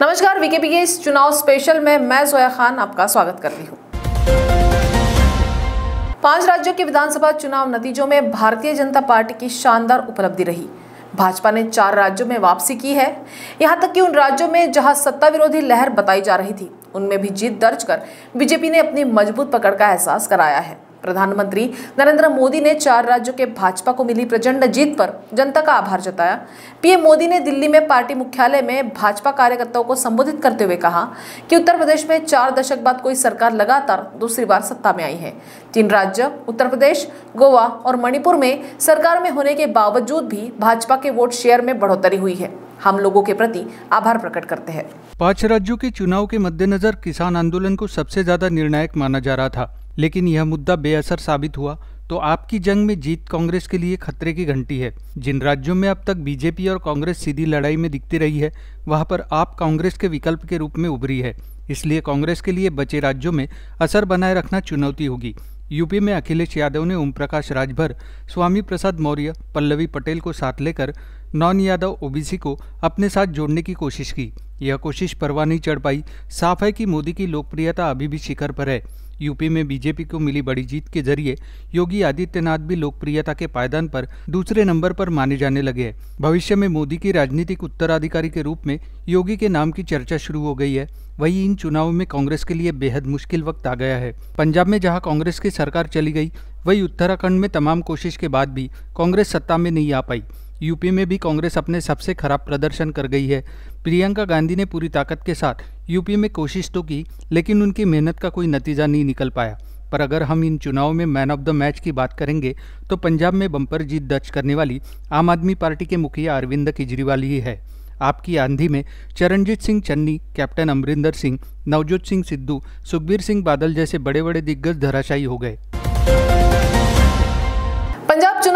नमस्कार वीकेपी के इस चुनाव स्पेशल में मैं जोया खान आपका स्वागत करती हूँ पांच राज्यों के विधानसभा चुनाव नतीजों में भारतीय जनता पार्टी की शानदार उपलब्धि रही भाजपा ने चार राज्यों में वापसी की है यहाँ तक कि उन राज्यों में जहाँ सत्ता विरोधी लहर बताई जा रही थी उनमें भी जीत दर्ज कर बीजेपी ने अपनी मजबूत पकड़ का एहसास कराया है प्रधानमंत्री नरेंद्र मोदी ने चार राज्यों के भाजपा को मिली प्रचंड जीत पर जनता का आभार जताया पीएम मोदी ने दिल्ली में पार्टी मुख्यालय में भाजपा कार्यकर्ताओं को संबोधित करते हुए कहा कि उत्तर प्रदेश में चार दशक बाद कोई सरकार लगातार दूसरी बार सत्ता में आई है तीन राज्य उत्तर प्रदेश गोवा और मणिपुर में सरकार में होने के बावजूद भी भाजपा के वोट शेयर में बढ़ोतरी हुई है हम लोगों के प्रति आभार प्रकट करते हैं पांच राज्यों के चुनाव के मद्देनजर किसान आंदोलन को सबसे ज्यादा निर्णायक माना जा रहा था लेकिन यह मुद्दा बेअसर साबित हुआ तो आपकी जंग में जीत कांग्रेस के लिए खतरे की घंटी है जिन राज्यों में अब तक बीजेपी और कांग्रेस सीधी लड़ाई में दिखती रही है वहां पर आप कांग्रेस के विकल्प के रूप में उभरी है इसलिए कांग्रेस के लिए बचे राज्यों में असर बनाए रखना चुनौती होगी यूपी में अखिलेश यादव ने ओम प्रकाश राजभर स्वामी प्रसाद मौर्य पल्लवी पटेल को साथ लेकर नॉन यादव ओबीसी को अपने साथ जोड़ने की कोशिश की यह कोशिश परवा नहीं चढ़ पाई साफ है कि मोदी की लोकप्रियता अभी भी शिखर पर है यूपी में बीजेपी को मिली बड़ी जीत के जरिए योगी आदित्यनाथ भी लोकप्रियता के पायदान पर दूसरे नंबर पर माने जाने लगे हैं भविष्य में मोदी की राजनीतिक उत्तराधिकारी के रूप में योगी के नाम की चर्चा शुरू हो गई है वहीं इन चुनावों में कांग्रेस के लिए बेहद मुश्किल वक्त आ गया है पंजाब में जहां कांग्रेस की सरकार चली गई वही उत्तराखंड में तमाम कोशिश के बाद भी कांग्रेस सत्ता में नहीं आ पाई यूपी में भी कांग्रेस अपने सबसे खराब प्रदर्शन कर गई है प्रियंका गांधी ने पूरी ताकत के साथ यूपी में कोशिश तो की लेकिन उनकी मेहनत का कोई नतीजा नहीं निकल पाया पर अगर हम इन चुनाव में मैन ऑफ द मैच की बात करेंगे तो पंजाब में बम्पर जीत दर्ज करने वाली आम आदमी पार्टी के मुखिया अरविंद केजरीवाल ही है आपकी आंधी में चरणजीत सिंह चन्नी कैप्टन अमरिंदर सिंह नवजोत सिंह सिद्धू सुखबीर सिंह बादल जैसे बड़े बड़े दिग्गज धराशायी हो गए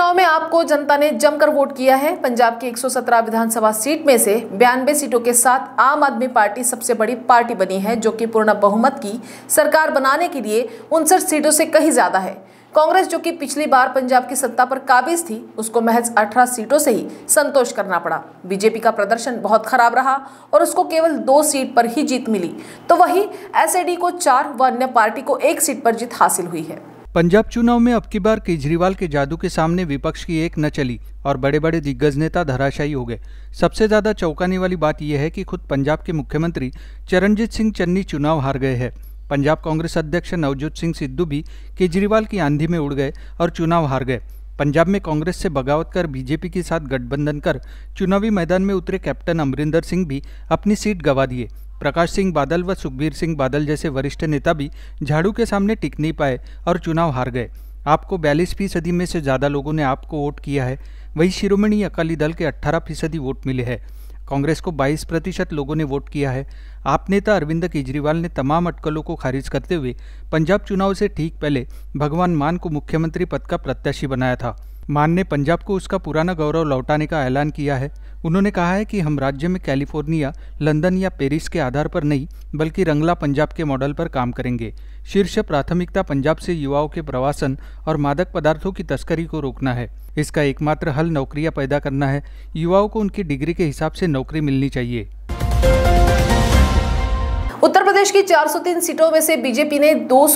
चुनाव में आपको जनता ने जमकर वोट किया है पंजाब की 117 विधानसभा सीट में से बयानबे सीटों के साथ आम आदमी पार्टी सबसे बड़ी पार्टी बनी है जो कि पूर्ण बहुमत की सरकार बनाने के लिए उनसठ सीटों से कहीं ज़्यादा है कांग्रेस जो कि पिछली बार पंजाब की सत्ता पर काबिज थी उसको महज 18 सीटों से ही संतोष करना पड़ा बीजेपी का प्रदर्शन बहुत खराब रहा और उसको केवल दो सीट पर ही जीत मिली तो वही एसएडी को चार व अन्य पार्टी को एक सीट पर जीत हासिल हुई है पंजाब चुनाव में अब की बार केजरीवाल के जादू के सामने विपक्ष की एक न चली और बड़े बड़े दिग्गज नेता धराशायी हो गए सबसे ज्यादा चौंकाने वाली बात यह है कि खुद पंजाब के मुख्यमंत्री चरणजीत सिंह चन्नी चुनाव हार गए हैं पंजाब कांग्रेस अध्यक्ष नवजोत सिंह सिद्धू भी केजरीवाल की आंधी में उड़ गए और चुनाव हार गए पंजाब में कांग्रेस से बगावत कर बीजेपी के साथ गठबंधन कर चुनावी मैदान में उतरे कैप्टन अमरिंदर सिंह भी अपनी सीट गंवा दिए प्रकाश सिंह बादल व सुखबीर सिंह बादल जैसे वरिष्ठ नेता भी झाड़ू के सामने टिक नहीं पाए और चुनाव हार गए आपको बयालीस फीसदी में से ज़्यादा लोगों ने आपको वोट किया है वही शिरोमणि अकाली दल के 18 फीसदी वोट मिले हैं कांग्रेस को 22 प्रतिशत लोगों ने वोट किया है आप नेता अरविंद केजरीवाल ने तमाम अटकलों को खारिज करते हुए पंजाब चुनाव से ठीक पहले भगवान मान को मुख्यमंत्री पद का प्रत्याशी बनाया था मान ने पंजाब को उसका पुराना गौरव लौटाने का ऐलान किया है उन्होंने कहा है कि हम राज्य में कैलिफोर्निया लंदन या पेरिस के आधार पर नहीं बल्कि रंगला पंजाब के मॉडल पर काम करेंगे शीर्ष प्राथमिकता पंजाब से युवाओं के प्रवासन और मादक पदार्थों की तस्करी को रोकना है इसका एकमात्र हल नौकरियां पैदा करना है युवाओं को उनकी डिग्री के हिसाब से नौकरी मिलनी चाहिए उत्तर प्रदेश की 403 सीटों में से बीजेपी ने दो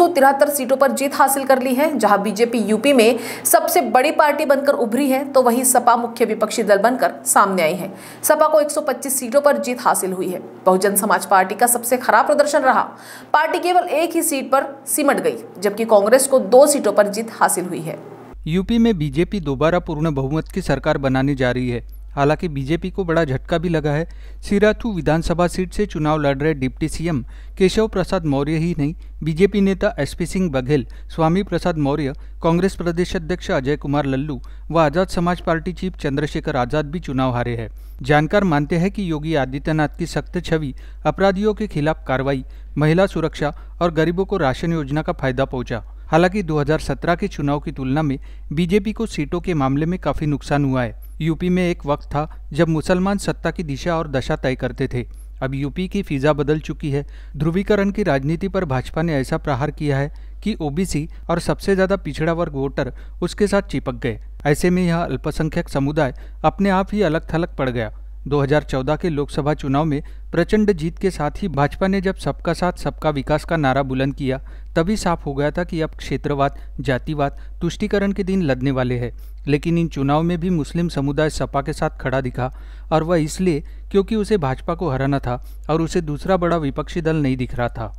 सीटों पर जीत हासिल कर ली है जहां बीजेपी यूपी में सबसे बड़ी पार्टी बनकर उभरी है तो वहीं सपा मुख्य विपक्षी दल बनकर सामने आई है सपा को 125 सीटों पर जीत हासिल हुई है बहुजन समाज पार्टी का सबसे खराब प्रदर्शन रहा पार्टी केवल एक ही सीट पर सिमट गई जबकि कांग्रेस को दो सीटों पर जीत हासिल हुई है यूपी में बीजेपी दोबारा पूर्ण बहुमत की सरकार बनाने जा रही है हालांकि बीजेपी को बड़ा झटका भी लगा है सिराथू विधानसभा सीट से चुनाव लड़ रहे डिप्टी सीएम केशव प्रसाद मौर्य ही नहीं बीजेपी नेता एसपी सिंह बघेल स्वामी प्रसाद मौर्य कांग्रेस प्रदेश अध्यक्ष अजय कुमार लल्लू व आज़ाद समाज पार्टी चीफ चंद्रशेखर आज़ाद भी चुनाव हारे हैं जानकार मानते हैं कि योगी आदित्यनाथ की सख्त छवि अपराधियों के खिलाफ कार्रवाई महिला सुरक्षा और गरीबों को राशन योजना का फायदा पहुंचा हालांकि 2017 के चुनाव की तुलना में बीजेपी को सीटों के मामले में काफी नुकसान हुआ है यूपी में एक वक्त था जब मुसलमान सत्ता की दिशा और दशा तय करते थे अब यूपी की फिजा बदल चुकी है ध्रुवीकरण की राजनीति पर भाजपा ने ऐसा प्रहार किया है कि ओबीसी और सबसे ज्यादा पिछड़ा वर्ग वोटर उसके साथ चिपक गए ऐसे में यह अल्पसंख्यक समुदाय अपने आप ही अलग थलग पड़ गया 2014 के लोकसभा चुनाव में प्रचंड जीत के साथ ही भाजपा ने जब सबका साथ सबका विकास का नारा बुलंद किया तभी साफ हो गया था कि अब क्षेत्रवाद जातिवाद तुष्टिकरण के दिन लदने वाले हैं लेकिन इन चुनाव में भी मुस्लिम समुदाय सपा के साथ खड़ा दिखा और वह इसलिए क्योंकि उसे भाजपा को हराना था और उसे दूसरा बड़ा विपक्षी दल नहीं दिख रहा था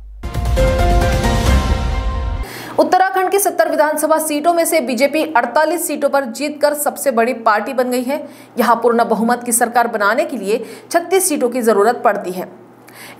उत्तराखंड की 70 विधानसभा सीटों में से बीजेपी 48 सीटों पर जीतकर सबसे बड़ी पार्टी बन गई है यहाँ पूर्ण बहुमत की सरकार बनाने के लिए 36 सीटों की जरूरत पड़ती है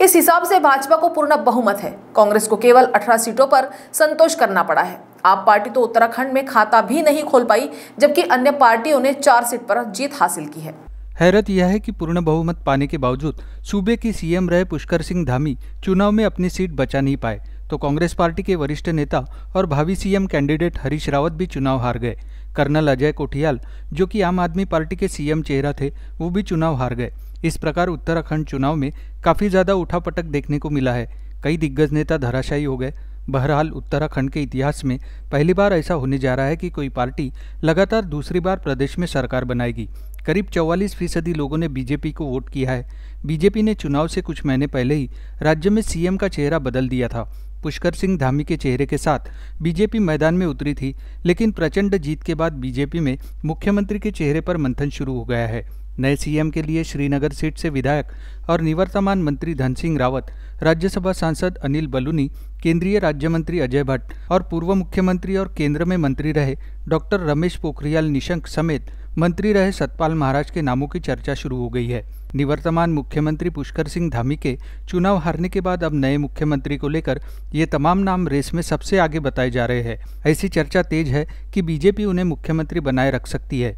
इस हिसाब से भाजपा को पूर्ण बहुमत है कांग्रेस को केवल 18 सीटों पर संतोष करना पड़ा है आप पार्टी तो उत्तराखंड में खाता भी नहीं खोल पाई जबकि अन्य पार्टियों ने चार सीट पर जीत हासिल की है हैरत यह है कि पूर्ण बहुमत पाने के बावजूद सूबे के सीएम रहे पुष्कर सिंह धामी चुनाव में अपनी सीट बचा नहीं पाए तो कांग्रेस पार्टी के वरिष्ठ नेता और भावी सीएम कैंडिडेट हरीश रावत भी चुनाव हार गए कर्नल अजय कोठियाल जो कि आम आदमी पार्टी के सीएम चेहरा थे वो भी चुनाव हार गए इस प्रकार उत्तराखंड चुनाव में काफ़ी ज़्यादा उठापटक देखने को मिला है कई दिग्गज नेता धराशायी हो गए बहरहाल उत्तराखंड के इतिहास में पहली बार ऐसा होने जा रहा है कि कोई पार्टी लगातार दूसरी बार प्रदेश में सरकार बनाएगी करीब चौवालीस फीसदी लोगों ने बीजेपी को वोट किया है बीजेपी ने चुनाव से कुछ महीने पहले ही राज्य में सीएम का चेहरा बदल दिया था पुष्कर सिंह धामी के चेहरे के साथ बीजेपी मैदान में उतरी थी लेकिन प्रचंड जीत के बाद बीजेपी में मुख्यमंत्री के चेहरे पर मंथन शुरू हो गया है नए सीएम के लिए श्रीनगर सीट से विधायक और निवर्तमान मंत्री धन सिंह रावत राज्यसभा सांसद अनिल बलूनी केंद्रीय राज्य मंत्री अजय भट्ट और पूर्व मुख्यमंत्री और केंद्र में मंत्री रहे डॉक्टर रमेश पोखरियाल निशंक समेत मंत्री रहे सतपाल महाराज के नामों की चर्चा शुरू हो गई है निवर्तमान मुख्यमंत्री पुष्कर सिंह धामी के चुनाव हारने के बाद अब नए मुख्यमंत्री को लेकर ये तमाम नाम रेस में सबसे आगे बताए जा रहे हैं ऐसी चर्चा तेज है कि बीजेपी उन्हें मुख्यमंत्री बनाए रख सकती है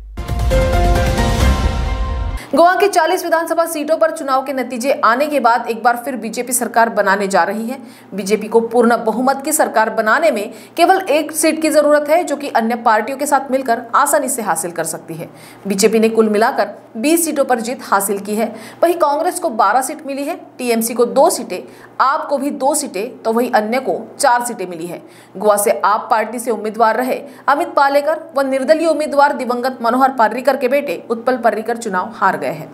गोवा की 40 विधानसभा सीटों पर चुनाव के नतीजे आने के बाद एक बार फिर बीजेपी सरकार बनाने जा रही है बीजेपी को पूर्ण बहुमत की सरकार बनाने में केवल एक सीट की जरूरत है जो कि अन्य पार्टियों के साथ मिलकर आसानी से हासिल कर सकती है बीजेपी ने कुल मिलाकर 20 सीटों पर जीत हासिल की है वहीं कांग्रेस को बारह सीट मिली है टीएमसी को दो सीटें आपको भी दो सीटें तो वही अन्य को चार सीटें मिली है गोवा से आप पार्टी से उम्मीदवार रहे अमित पालेकर व निर्दलीय उम्मीदवार दिवंगत मनोहर पर्रिकर के बेटे उत्पल पर्रिकर चुनाव हार गए हैं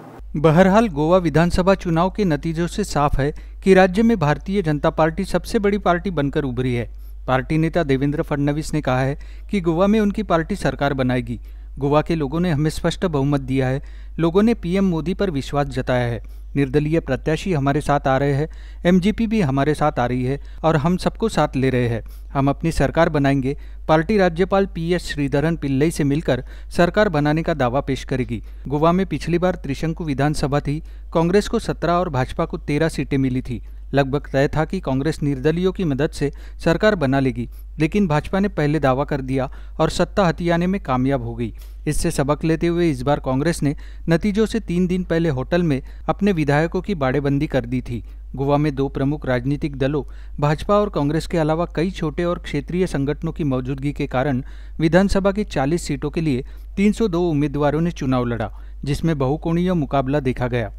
बहरहाल गोवा विधानसभा चुनाव के नतीजों से साफ है कि राज्य में भारतीय जनता पार्टी सबसे बड़ी पार्टी बनकर उभरी है पार्टी नेता देवेंद्र फडणवीस ने कहा है कि गोवा में उनकी पार्टी सरकार बनाएगी गोवा के लोगों ने हमें स्पष्ट बहुमत दिया है लोगों ने पीएम मोदी पर विश्वास जताया है निर्दलीय प्रत्याशी हमारे साथ आ रहे हैं एमजीपी भी हमारे साथ आ रही है और हम सबको साथ ले रहे हैं हम अपनी सरकार बनाएंगे पार्टी राज्यपाल पी एस श्रीधरन पिल्लई से मिलकर सरकार बनाने का दावा पेश करेगी गोवा में पिछली बार त्रिशंकु विधानसभा थी कांग्रेस को सत्रह और भाजपा को तेरह सीटें मिली थी लगभग तय था कि कांग्रेस निर्दलियों की मदद से सरकार बना लेगी लेकिन भाजपा ने पहले दावा कर दिया और सत्ता हथियाने में कामयाब हो गई इससे सबक लेते हुए इस बार कांग्रेस ने नतीजों से तीन दिन पहले होटल में अपने विधायकों की बाड़ेबंदी कर दी थी गोवा में दो प्रमुख राजनीतिक दलों भाजपा और कांग्रेस के अलावा कई छोटे और क्षेत्रीय संगठनों की मौजूदगी के कारण विधानसभा की 40 सीटों के लिए 302 उम्मीदवारों ने चुनाव लड़ा जिसमें बहुकोणीय मुकाबला देखा गया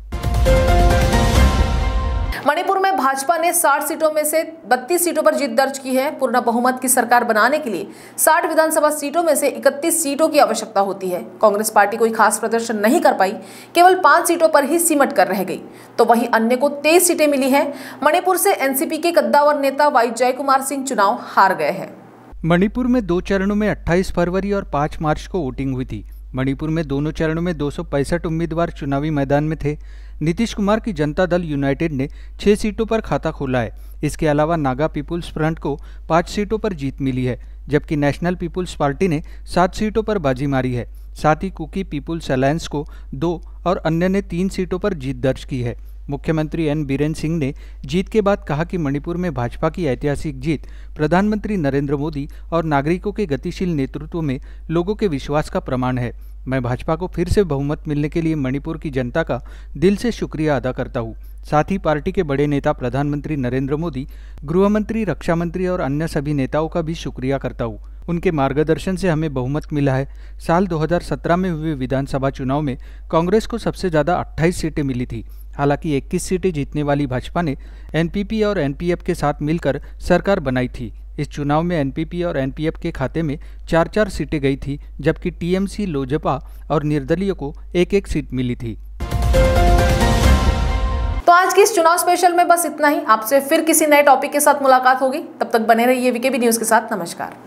भाजपा ने 60 सीटों में से 32 सीटों पर जीत दर्ज की है पूर्ण बहुमत की सरकार बनाने के लिए 60 विधानसभा सीटों में से 31 सीटों की आवश्यकता होती है कांग्रेस पार्टी कोई खास प्रदर्शन नहीं कर पाई केवल पांच सीटों पर ही सिमट कर रह गई तो वहीं अन्य को तेईस सीटें मिली है मणिपुर से एनसीपी के कद्दावर नेता वाई जय कुमार सिंह चुनाव हार गए हैं मणिपुर में दो चरणों में अट्ठाईस फरवरी और पांच मार्च को वोटिंग हुई थी मणिपुर में दोनों चरणों में दो उम्मीदवार चुनावी मैदान में थे नीतीश कुमार की जनता दल यूनाइटेड ने छह सीटों पर खाता खोला है इसके अलावा नागा पीपुल्स फ्रंट को पाँच सीटों पर जीत मिली है जबकि नेशनल पीपुल्स पार्टी ने सात सीटों पर बाजी मारी है साथ ही कुकी पीपुल्स अलायंस को दो और अन्य ने तीन सीटों पर जीत दर्ज की है मुख्यमंत्री एन बीरेन सिंह ने जीत के बाद कहा कि मणिपुर में भाजपा की ऐतिहासिक जीत प्रधानमंत्री नरेंद्र मोदी और नागरिकों के गतिशील नेतृत्व में लोगों के विश्वास का प्रमाण है मैं भाजपा को फिर से बहुमत मिलने के लिए मणिपुर की जनता का दिल से शुक्रिया अदा करता हूँ साथ ही पार्टी के बड़े नेता प्रधानमंत्री नरेंद्र मोदी गृह मंत्री रक्षा मंत्री और अन्य सभी नेताओं का भी शुक्रिया करता हूँ उनके मार्गदर्शन से हमें बहुमत मिला है साल 2017 में हुए विधानसभा चुनाव में कांग्रेस को सबसे ज़्यादा 28 सीटें मिली थी हालांकि 21 सीटें जीतने वाली भाजपा ने एनपीपी और एनपीएफ के साथ मिलकर सरकार बनाई थी इस चुनाव में एनपीपी और एनपीएफ के खाते में चार चार सीटें गई थी जबकि टीएमसी लोजपा और निर्दलीय को एक एक सीट मिली थी तो आज की इस चुनाव स्पेशल में बस इतना ही आपसे फिर किसी नए टॉपिक के साथ मुलाकात होगी तब तक बने रहिए वीकेबी न्यूज के साथ नमस्कार